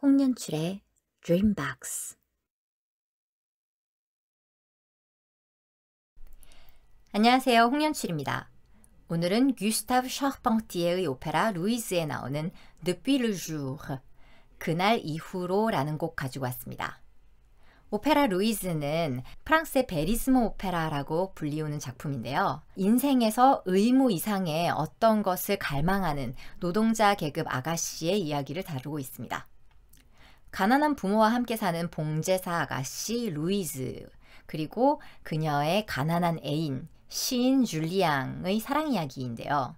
홍연출의 드림박스 안녕하세요. 홍연출입니다. 오늘은 귀스타브 셔르팡티에의 오페라 루이즈에 나오는 d e 르주 i 그날 이후로 라는 곡 가지고 왔습니다. 오페라 루이즈는 프랑스의 베리스모 오페라라고 불리우는 작품인데요. 인생에서 의무 이상의 어떤 것을 갈망하는 노동자 계급 아가씨의 이야기를 다루고 있습니다. 가난한 부모와 함께 사는 봉제사 아가씨 루이즈 그리고 그녀의 가난한 애인 시인 줄리앙의 사랑 이야기인데요.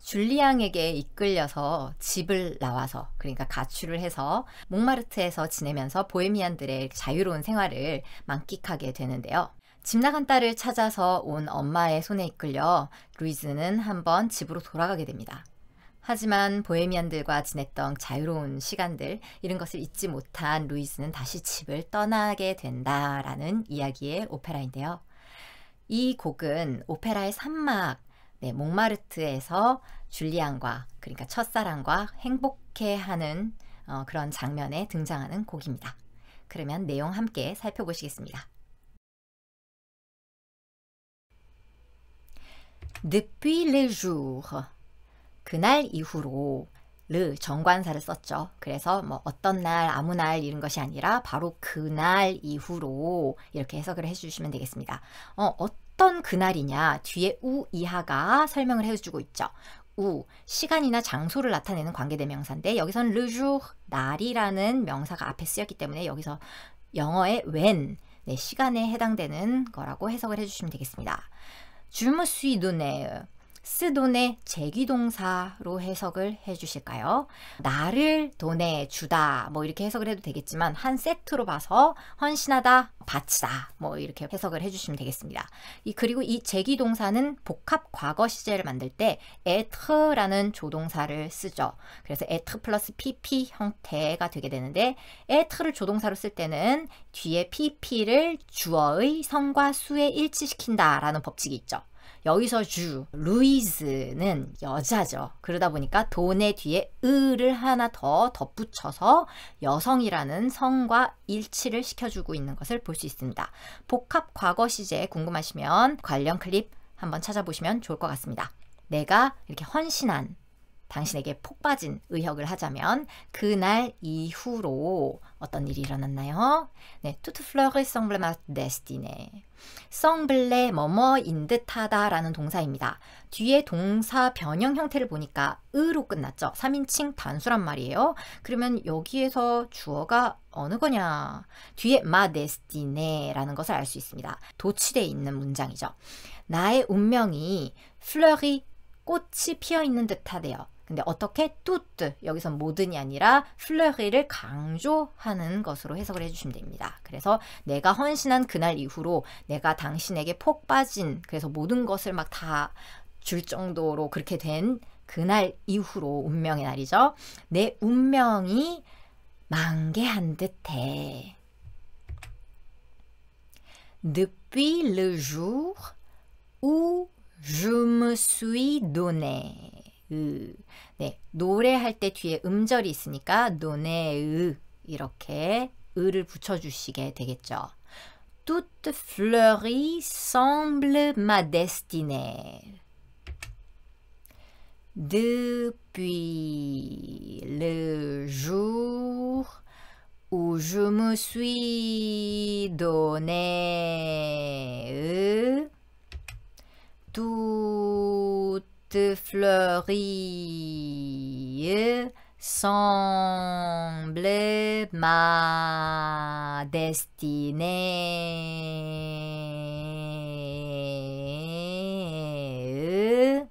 줄리앙에게 이끌려서 집을 나와서 그러니까 가출을 해서 몽마르트에서 지내면서 보헤미안들의 자유로운 생활을 만끽하게 되는데요. 집 나간 딸을 찾아서 온 엄마의 손에 이끌려 루이즈는 한번 집으로 돌아가게 됩니다. 하지만 보헤미안들과 지냈던 자유로운 시간들 이런 것을 잊지 못한 루이스는 다시 집을 떠나게 된다라는 이야기의 오페라인데요. 이 곡은 오페라의 산막 네, 몽마르트에서 줄리안과 그러니까 첫사랑과 행복해하는 어, 그런 장면에 등장하는 곡입니다. 그러면 내용 함께 살펴보시겠습니다. d e p j o u r 그날 이후로 르 정관사를 썼죠. 그래서 뭐 어떤 날, 아무 날 이런 것이 아니라 바로 그날 이후로 이렇게 해석을 해주시면 되겠습니다. 어, 어떤 그날이냐 뒤에 우 이하가 설명을 해주고 있죠. 우 시간이나 장소를 나타내는 관계대명사인데 여기서는 르주 날이라는 명사가 앞에 쓰였기 때문에 여기서 영어의 when 네, 시간에 해당되는 거라고 해석을 해주시면 되겠습니다. 주무수이 눈에 쓰돈의 제기동사로 해석을 해주실까요? 나를 돈에 주다 뭐 이렇게 해석을 해도 되겠지만 한 세트로 봐서 헌신하다, 바치다 뭐 이렇게 해석을 해주시면 되겠습니다. 이 그리고 이 제기동사는 복합 과거 시제를 만들 때 ê 트라는 조동사를 쓰죠. 그래서 ê 트 플러스 pp 형태가 되게 되는데 ê 트를 조동사로 쓸 때는 뒤에 pp를 주어의 성과 수에 일치시킨다라는 법칙이 있죠. 여기서 주, 루이즈는 여자죠. 그러다 보니까 돈의 뒤에 을을 하나 더 덧붙여서 여성이라는 성과 일치를 시켜주고 있는 것을 볼 수 있습니다. 복합 과거 시제 궁금하시면 관련 클립 한번 찾아보시면 좋을 것 같습니다. 내가 이렇게 헌신한 당신에게 폭 빠진 의역을 하자면 그날 이후로 어떤 일이 일어났나요? 네, t o u t fleur et semble ma d e s t i n é semble 뭐뭐인 듯하다라는 동사입니다. 뒤에 동사 변형 형태를 보니까 으로 끝났죠. 3인칭 단수란 말이에요. 그러면 여기에서 주어가 어느 거냐? 뒤에 ma destiné라는 것을 알 수 있습니다. 도치돼 있는 문장이죠. 나의 운명이 fleur 꽃이 피어 있는 듯하대요. 근데 어떻게 뚜뚜 여기서 모든이 아니라 플레리를 강조하는 것으로 해석을 해주시면 됩니다. 그래서 내가 헌신한 그날 이후로 내가 당신에게 폭 빠진 그래서 모든 것을 막 다 줄 정도로 그렇게 된 그날 이후로 운명의 날이죠. 내 운명이 만개한 듯해. Depuis le jour où je me suis donné. 으. 네, 노래할 때 뒤에 음절이 있으니까 노네으 이렇게 으를 붙여주시게 되겠죠. Toute fleurie semble ma destinée. Depuis le jour où je me suis donné fleurir semble ma destinée.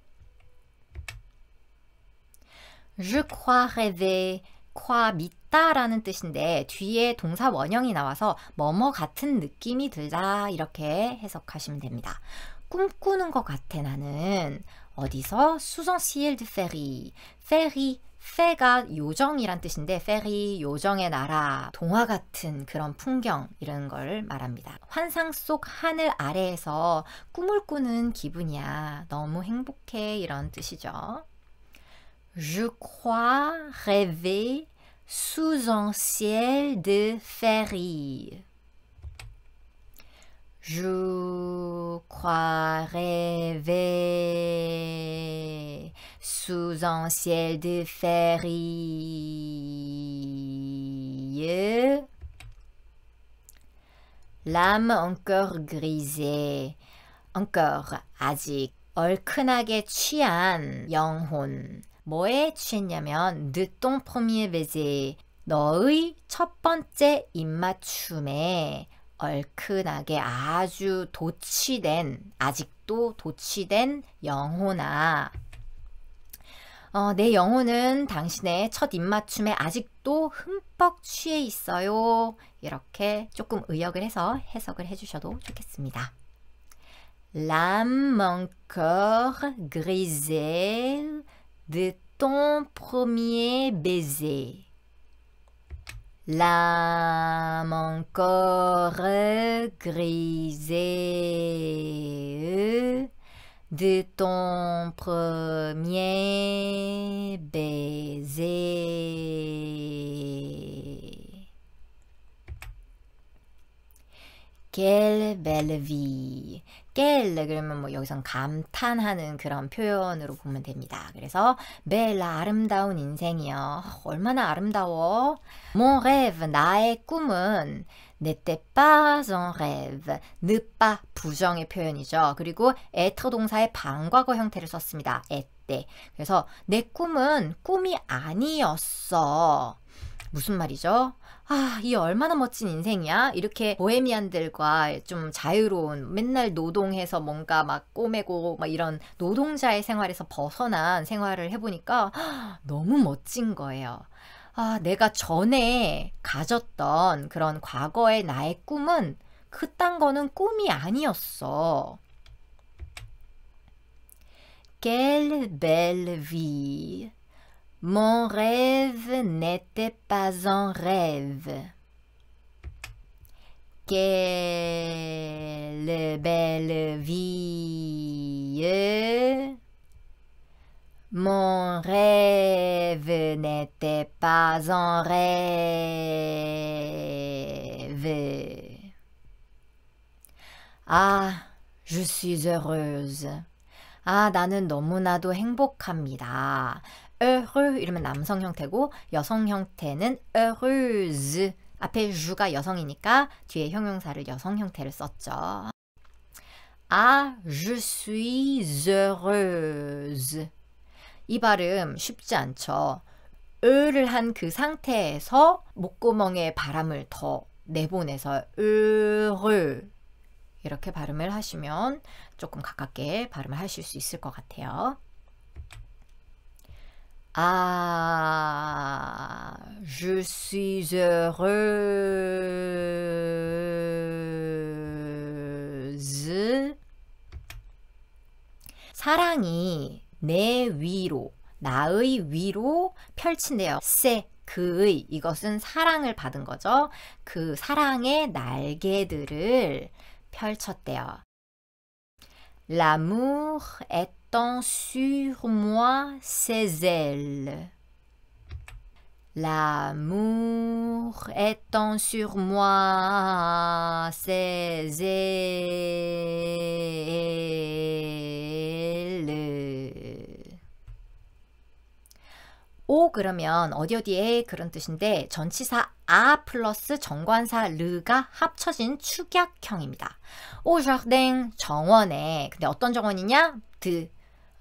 Je crois rêver, crois 믿다라는 뜻인데 뒤에 동사 원형이 나와서 뭐뭐 같은 느낌이 들다 이렇게 해석하시면 됩니다. 꿈꾸는 것 같아 나는 어디서 수성 시엘 드 페리 페리 페가 요정이란 뜻인데 페리 요정의 나라 동화 같은 그런 풍경 이런 걸 말합니다. 환상 속 하늘 아래에서 꿈을 꾸는 기분이야. 너무 행복해 이런 뜻이죠. Je crois rêver sous un ciel de fairy. Je crois rêver sous un ciel de féerie. L'âme encore grisée, encore 아직 얼큰하게 취한 영혼. 뭐에 취했냐면 de ton premier baiser, 너의 첫 번째 입맞춤에 얼큰하게 아주 도취된 아직도 도취된 영혼아 어, 내 영혼은 당신의 첫 입맞춤에 아직도 흠뻑 취해 있어요. 이렇게 조금 의역을 해서 해석을 해주셔도 좋겠습니다. L'âme encore grisée de ton premier baiser. L'âme encore grisée de ton premier baiser. Quelle belle vie, 깰레 네, 그러면 뭐 여기선 감탄하는 그런 표현으로 보면 됩니다. 그래서 벨라 아름다운 인생이요. 아, 얼마나 아름다워. Mon rêve 나의 꿈은 n'était pas un rêve. ne 부정의 표현이죠. 그리고 être 동사의 반과거 형태를 썼습니다. 때. 그래서 내 꿈은 꿈이 아니었어. 무슨 말이죠? 아, 이 얼마나 멋진 인생이야? 이렇게 보헤미안들과 좀 자유로운, 맨날 노동해서 뭔가 막 꼬매고, 막 이런 노동자의 생활에서 벗어난 생활을 해보니까 너무 멋진 거예요. 아, 내가 전에 가졌던 그런 과거의 나의 꿈은 그딴 거는 꿈이 아니었어. q u e Mon rêve n'était pas un rêve. Quelle belle vie Mon rêve n'était pas un rêve. Ah, je suis heureuse. Ah, 나는 너무나도 행복합니다. heureux 이러면 남성 형태고 여성 형태는 heureuse 앞에 주가 여성이니까 뒤에 형용사를 여성 형태를 썼죠. 아, je suis heureuse. 이 발음 쉽지 않죠. 을을 한그 상태에서 목구멍에 바람을 더 내보내서 을을 이렇게 발음을 하시면 조금 가깝게 발음을 하실 수 있을 것 같아요. Ah, je suis heureuse. 사랑이 내 위로, 나의 위로 펼친대요. 세, 그의. 이것은 사랑을 받은 거죠. 그 사랑의 날개들을 펼쳤대요. L'amour est portant sur moi ses ailes. L'amour étend sur moi ses ailes. 오 그러면 어디 어디에 그런 뜻인데 전치사 아 플러스 정관사 르가 합쳐진 축약형입니다. 오 jardin 정원에 근데 어떤 정원이냐? 드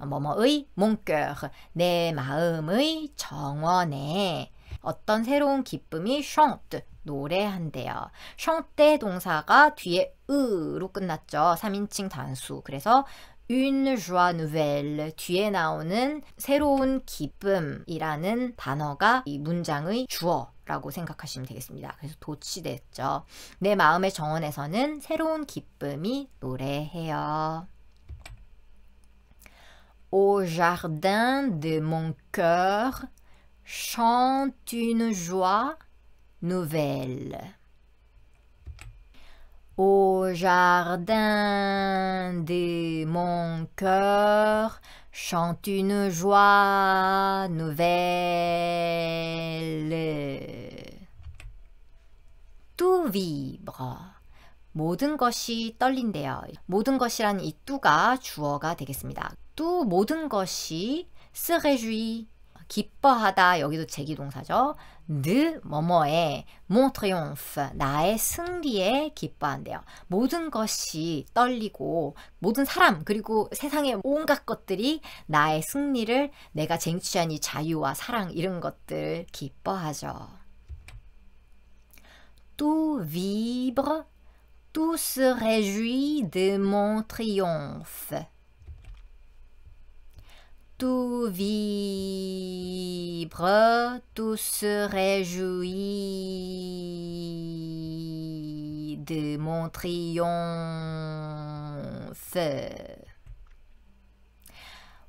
뭐뭐의 몸결, 내 마음의 정원에 어떤 새로운 기쁨이 c h 노래한대요. c h 동사가 뒤에 으로 끝났죠. 3인칭 단수. 그래서 une joie nouvelle 뒤에 나오는 새로운 기쁨이라는 단어가 이 문장의 주어 라고 생각하시면 되겠습니다. 그래서 도치됐죠. 내 마음의 정원에서는 새로운 기쁨이 노래해요. Au jardin de mon cœur chante une joie nouvelle. Au jardin de mon cœur chante une joie nouvelle. Tout vibre. 모든 것이 떨린대요. 모든 것이란 이 뚜가 주어가 되겠습니다. 또 모든 것이 s 레주 é 기뻐하다 여기도 제기동사죠. d 뭐뭐에 mon t r 나의 승리에 기뻐한대요. 모든 것이 떨리고 모든 사람 그리고 세상의 온갖 것들이 나의 승리를 내가 쟁취한 이 자유와 사랑 이런 것들 기뻐하죠. t vibre, tout se réjouit de mon triomphe tout vibre, tout se réjouit de mon triomphe.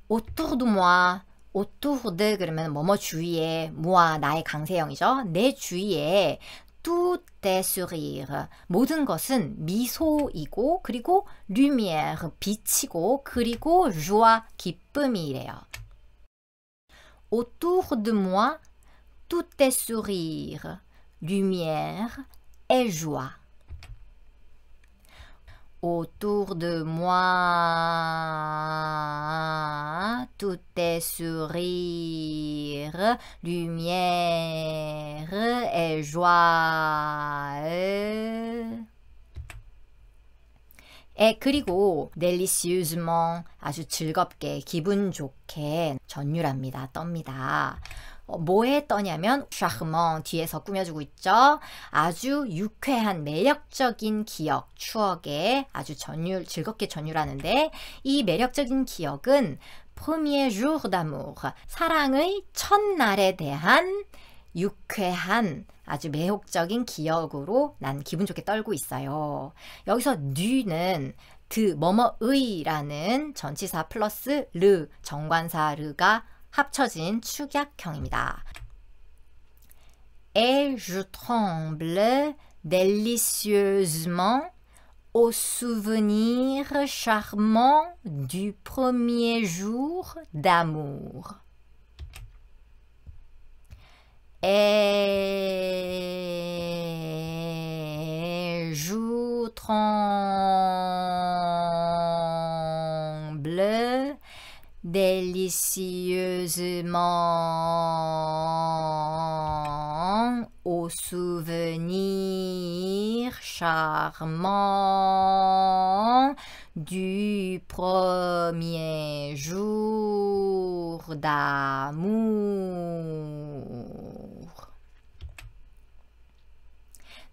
Autour de moi, autour de 그러면 뭐뭐 주위에 moi 나의 강세형이죠. 내 주위에 tout est sourire. 모든 것은 미소이고 그리고 lumière 빛이고 그리고 joie 기쁨이래요. Autour de moi, tout est sourire, lumière et joie. autour de moi. Tout est sourire, lumière et joie. 에 그리고 deliciousement 아주 즐겁게 기분 좋게 전율합니다. 떱니다. 어, 뭐에 떠냐면 샤흐먼 뒤에서 꾸며주고 있죠. 아주 유쾌한 매력적인 기억, 추억에 아주 전율 즐겁게 전율하는데 이 매력적인 기억은 premier jour d'amour 사랑의 첫날에 대한 유쾌한 아주 매혹적인 기억으로 난 기분 좋게 떨고 있어요. 여기서 뉘는 드 뭐뭐의라는 전치사 플러스 르 정관사 르가 Et je tremble délicieusement au souvenir charmant du premier jour d'amour. délicieusement aux souvenirs charmants du premier jour d'amour.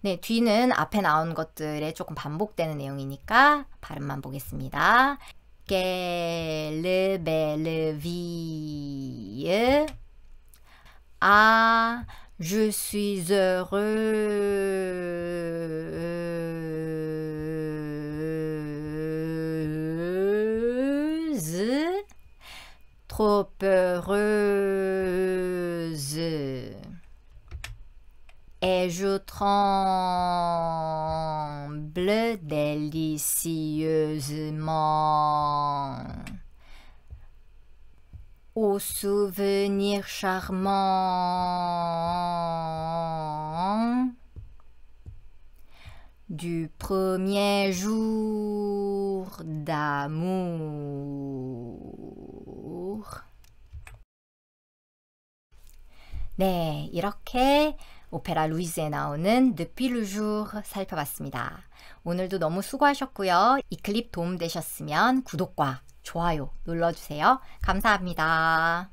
네, 뒤는 앞에 나온 것들에 조금 반복되는 내용이니까 발음만 보겠습니다. Quelle belle vie Ah, je suis heureuse Trop heureuse Et je tremble délicieusement. Au souvenir charmant du premier jour d'amour. 네, 이렇게 오페라 루이즈에 나오는 느피루주 살펴봤습니다. 오늘도 너무 수고하셨고요. 이 클립 도움되셨으면 구독과 좋아요 눌러주세요. 감사합니다.